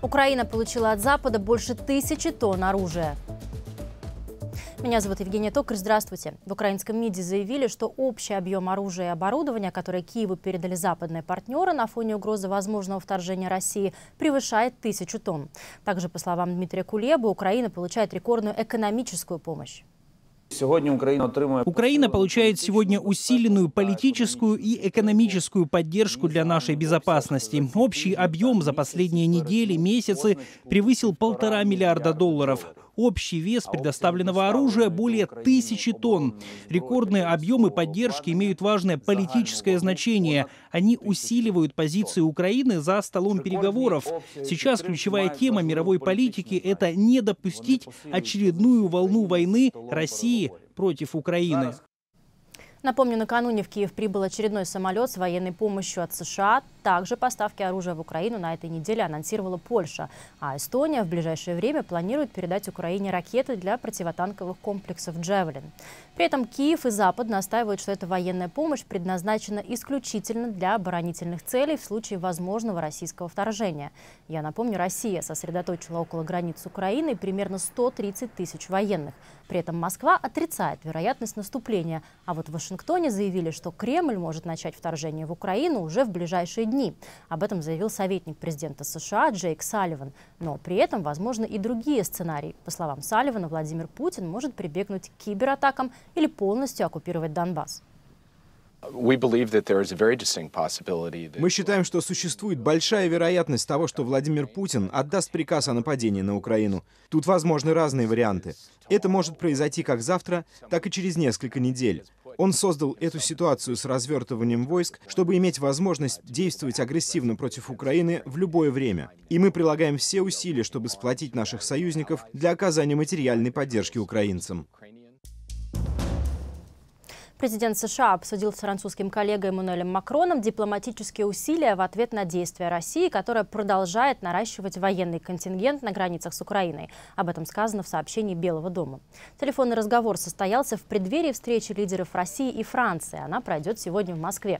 Украина получила от Запада больше тысячи тонн оружия. Меня зовут Евгения Токарь. Здравствуйте. В украинском МИДе заявили, что общий объем оружия и оборудования, которое Киеву передали западные партнеры на фоне угрозы возможного вторжения России, превышает тысячу тонн. Также, по словам Дмитрия Кулеба, Украина получает рекордную экономическую помощь. Сегодня Украина отримает... Украина получает сегодня усиленную политическую и экономическую поддержку для нашей безопасности. Общий объем за последние недели, месяцы превысил полтора миллиарда долларов. Общий вес а предоставленного оружия более тысячи тонн. Рекордные объемы поддержки имеют важное политическое значение. Они усиливают позиции Украины за столом переговоров. Сейчас ключевая тема мировой политики – это не допустить очередную волну войны России против Украины. Напомню, накануне в Киев прибыл очередной самолет с военной помощью от США. Также поставки оружия в Украину на этой неделе анонсировала Польша, а Эстония в ближайшее время планирует передать Украине ракеты для противотанковых комплексов «Джевелин». При этом Киев и Запад настаивают, что эта военная помощь предназначена исключительно для оборонительных целей в случае возможного российского вторжения. Я напомню, Россия сосредоточила около границ Украины примерно 130 тысяч военных. При этом Москва отрицает вероятность наступления, а вот в Вашингтоне заявили, что Кремль может начать вторжение в Украину уже в ближайшие дни дни. Об этом заявил советник президента США Джейк Салливан. Но при этом возможно, и другие сценарии. По словам Салливана, Владимир Путин может прибегнуть к кибератакам или полностью оккупировать Донбасс. Мы считаем, что существует большая вероятность того, что Владимир Путин отдаст приказ о нападении на Украину. Тут возможны разные варианты. Это может произойти как завтра, так и через несколько недель. Он создал эту ситуацию с развертыванием войск, чтобы иметь возможность действовать агрессивно против Украины в любое время. И мы прилагаем все усилия, чтобы сплотить наших союзников для оказания материальной поддержки украинцам. Президент США обсудил с французским коллегой Эммануэлем Макроном дипломатические усилия в ответ на действия России, которая продолжает наращивать военный контингент на границах с Украиной. Об этом сказано в сообщении Белого дома. Телефонный разговор состоялся в преддверии встречи лидеров России и Франции. Она пройдет сегодня в Москве.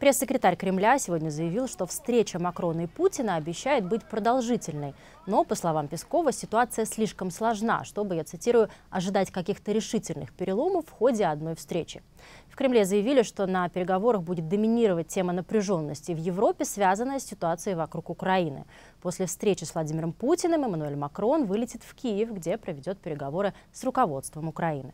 Пресс-секретарь Кремля сегодня заявил, что встреча Макрона и Путина обещает быть продолжительной. Но, по словам Пескова, ситуация слишком сложна, чтобы, я цитирую, ожидать каких-то решительных переломов в ходе одной встречи. В Кремле заявили, что на переговорах будет доминировать тема напряженности в Европе, связанная с ситуацией вокруг Украины. После встречи с Владимиром Путиным Эммануэль Макрон вылетит в Киев, где проведет переговоры с руководством Украины.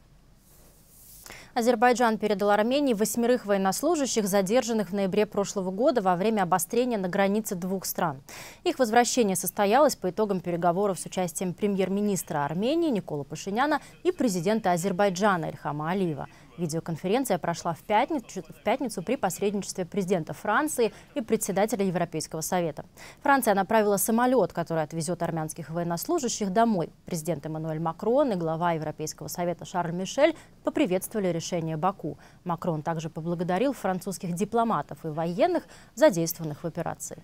Азербайджан передал Армении восьмерых военнослужащих, задержанных в ноябре прошлого года во время обострения на границе двух стран. Их возвращение состоялось по итогам переговоров с участием премьер-министра Армении Никола Пашиняна и президента Азербайджана Эльхама Алиева. Видеоконференция прошла в пятницу, в пятницу при посредничестве президента Франции и председателя Европейского совета. Франция направила самолет, который отвезет армянских военнослужащих домой. Президент Эммануэль Макрон и глава Европейского совета Шарль Мишель поприветствовали решение Баку. Макрон также поблагодарил французских дипломатов и военных, задействованных в операции.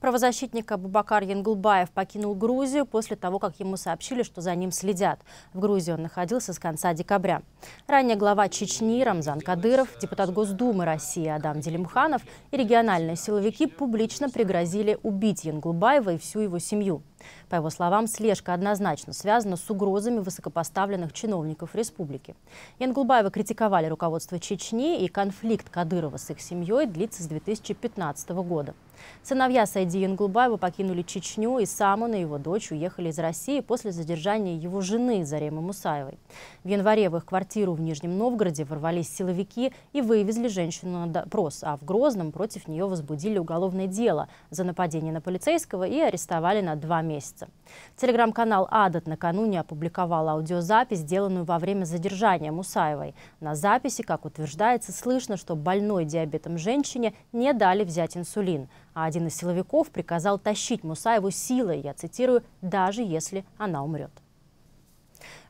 Правозащитник Абубакар Янгулбаев покинул Грузию после того, как ему сообщили, что за ним следят. В Грузии он находился с конца декабря. Ранее глава Чечни Рамзан Кадыров, депутат Госдумы России Адам Делимханов и региональные силовики публично пригрозили убить Янгулбаева и всю его семью. По его словам, слежка однозначно связана с угрозами высокопоставленных чиновников республики. Янгулбаева критиковали руководство Чечни, и конфликт Кадырова с их семьей длится с 2015 года. Сыновья Сайди Янгулбаева покинули Чечню, и сам он и его дочь уехали из России после задержания его жены Заремы Мусаевой. В январе в их квартиру в Нижнем Новгороде ворвались силовики и вывезли женщину на допрос, а в Грозном против нее возбудили уголовное дело за нападение на полицейского и арестовали на два месяца. Телеграм-канал «Адат» накануне опубликовал аудиозапись, сделанную во время задержания Мусаевой. На записи, как утверждается, слышно, что больной диабетом женщине не дали взять инсулин – а один из силовиков приказал тащить Мусаеву силой, я цитирую, «даже если она умрет».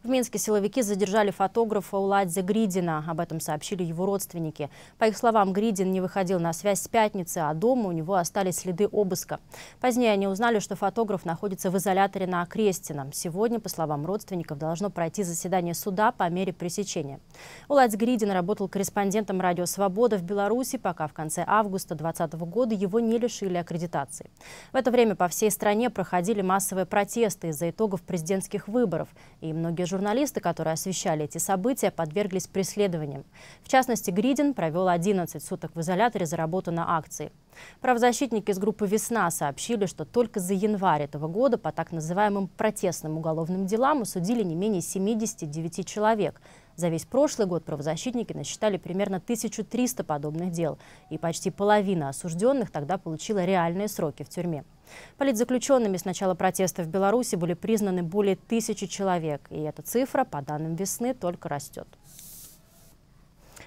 В Минске силовики задержали фотографа Уладзя Гридина. Об этом сообщили его родственники. По их словам, Гридин не выходил на связь с пятницы, а дома у него остались следы обыска. Позднее они узнали, что фотограф находится в изоляторе на Окрестином. Сегодня, по словам родственников, должно пройти заседание суда по мере пресечения. Уладь Гридин работал корреспондентом «Радио Свобода» в Беларуси, пока в конце августа 2020 года его не лишили аккредитации. В это время по всей стране проходили массовые протесты из-за итогов президентских выборов, и многие журналисты журналисты, которые освещали эти события, подверглись преследованиям. В частности, Гридин провел 11 суток в изоляторе за работу на акции. Правозащитники из группы «Весна» сообщили, что только за январь этого года по так называемым протестным уголовным делам осудили не менее 79 человек. За весь прошлый год правозащитники насчитали примерно 1300 подобных дел, и почти половина осужденных тогда получила реальные сроки в тюрьме. Политзаключенными с начала протеста в Беларуси были признаны более тысячи человек, и эта цифра, по данным весны, только растет.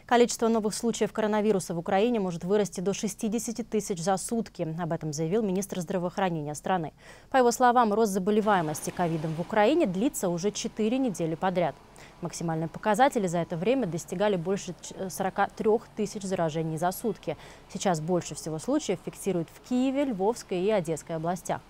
Количество новых случаев коронавируса в Украине может вырасти до 60 тысяч за сутки. Об этом заявил министр здравоохранения страны. По его словам, рост заболеваемости ковидом в Украине длится уже 4 недели подряд. Максимальные показатели за это время достигали больше 43 э, тысяч заражений за сутки. Сейчас больше всего случаев фиксируют в Киеве, Львовской и Одесской областях.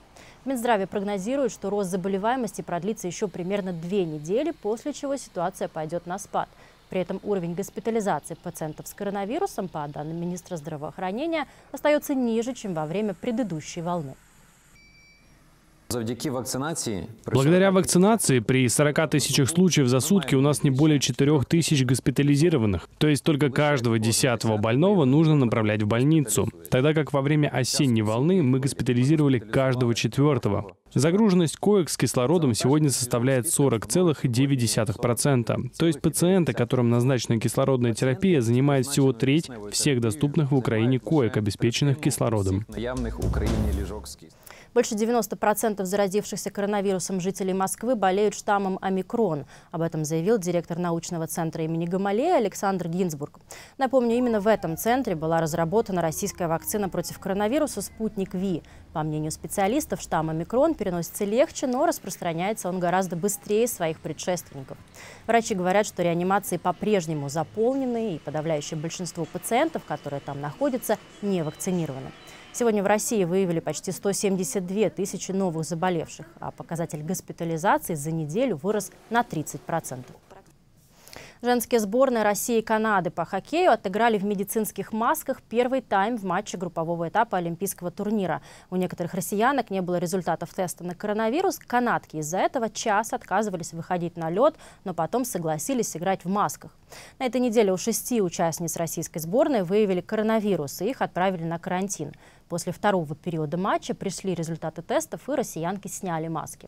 В Минздраве прогнозируют, что рост заболеваемости продлится еще примерно две недели, после чего ситуация пойдет на спад. При этом уровень госпитализации пациентов с коронавирусом, по данным министра здравоохранения, остается ниже, чем во время предыдущей волны. Благодаря вакцинации при 40 тысячах случаев за сутки у нас не более 4 тысяч госпитализированных. То есть только каждого десятого больного нужно направлять в больницу. Тогда как во время осенней волны мы госпитализировали каждого четвертого. Загруженность коек с кислородом сегодня составляет 40,9%. То есть пациенты, которым назначена кислородная терапия, занимают всего треть всех доступных в Украине коек, обеспеченных кислородом. Больше 90% заразившихся коронавирусом жителей Москвы болеют штаммом омикрон. Об этом заявил директор научного центра имени Гамалея Александр Гинзбург. Напомню, именно в этом центре была разработана российская вакцина против коронавируса «Спутник Ви». По мнению специалистов, штамм омикрон переносится легче, но распространяется он гораздо быстрее своих предшественников. Врачи говорят, что реанимации по-прежнему заполнены, и подавляющее большинство пациентов, которые там находятся, не вакцинированы. Сегодня в России выявили почти 172 тысячи новых заболевших, а показатель госпитализации за неделю вырос на 30%. Женские сборные России и Канады по хоккею отыграли в медицинских масках первый тайм в матче группового этапа Олимпийского турнира. У некоторых россиянок не было результатов теста на коронавирус. Канадки из-за этого час отказывались выходить на лед, но потом согласились играть в масках. На этой неделе у шести участниц российской сборной выявили коронавирус и их отправили на карантин. После второго периода матча пришли результаты тестов и россиянки сняли маски.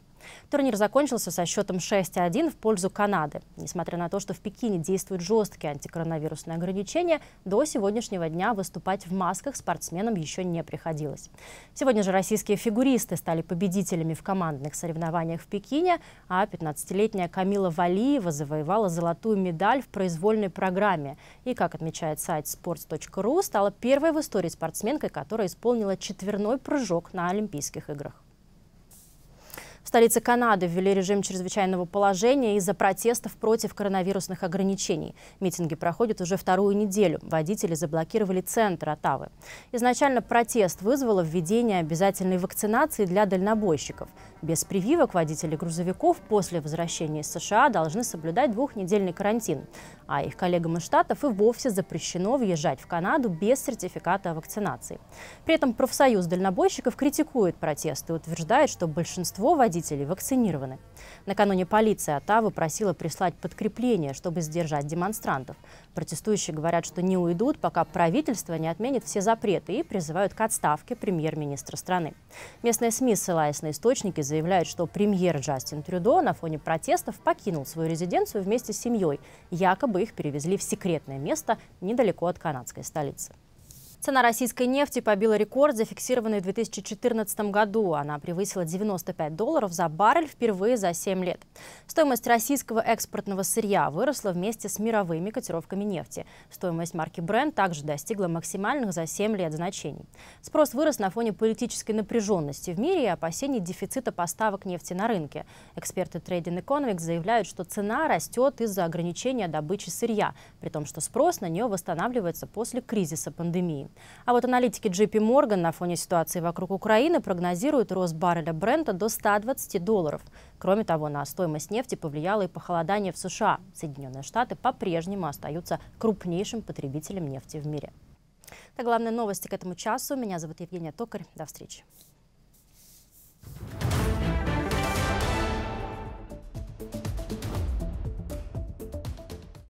Турнир закончился со счетом 6-1 в пользу Канады. Несмотря на то, что в Пекине действуют жесткие антикоронавирусные ограничения, до сегодняшнего дня выступать в масках спортсменам еще не приходилось. Сегодня же российские фигуристы стали победителями в командных соревнованиях в Пекине, а 15-летняя Камила Валиева завоевала золотую медаль в произвольной программе. И, как отмечает сайт sports.ru, стала первой в истории спортсменкой, которая исполнила выполнила четверной прыжок на Олимпийских играх. В столице Канады ввели режим чрезвычайного положения из-за протестов против коронавирусных ограничений. Митинги проходят уже вторую неделю. Водители заблокировали центр Оттавы. Изначально протест вызвало введение обязательной вакцинации для дальнобойщиков. Без прививок водители грузовиков после возвращения из США должны соблюдать двухнедельный карантин. А их коллегам из Штатов и вовсе запрещено въезжать в Канаду без сертификата о вакцинации. При этом профсоюз дальнобойщиков критикует протесты и утверждает, что большинство водителей водителей вакцинированы. Накануне полиция Оттавы просила прислать подкрепление, чтобы сдержать демонстрантов. Протестующие говорят, что не уйдут, пока правительство не отменит все запреты и призывают к отставке премьер-министра страны. Местные СМИ, ссылаясь на источники, заявляют, что премьер Джастин Трюдо на фоне протестов покинул свою резиденцию вместе с семьей. Якобы их перевезли в секретное место недалеко от канадской столицы. Цена российской нефти побила рекорд, зафиксированный в 2014 году. Она превысила 95 долларов за баррель впервые за 7 лет. Стоимость российского экспортного сырья выросла вместе с мировыми котировками нефти. Стоимость марки Brent также достигла максимальных за 7 лет значений. Спрос вырос на фоне политической напряженности в мире и опасений дефицита поставок нефти на рынке. Эксперты Trading Economics заявляют, что цена растет из-за ограничения добычи сырья, при том, что спрос на нее восстанавливается после кризиса пандемии. А вот аналитики JP Morgan на фоне ситуации вокруг Украины прогнозируют рост барреля бренда до 120 долларов. Кроме того, на стоимость нефти повлияло и похолодание в США. Соединенные Штаты по-прежнему остаются крупнейшим потребителем нефти в мире. Это главные новости к этому часу. Меня зовут Евгения Токарь. До встречи.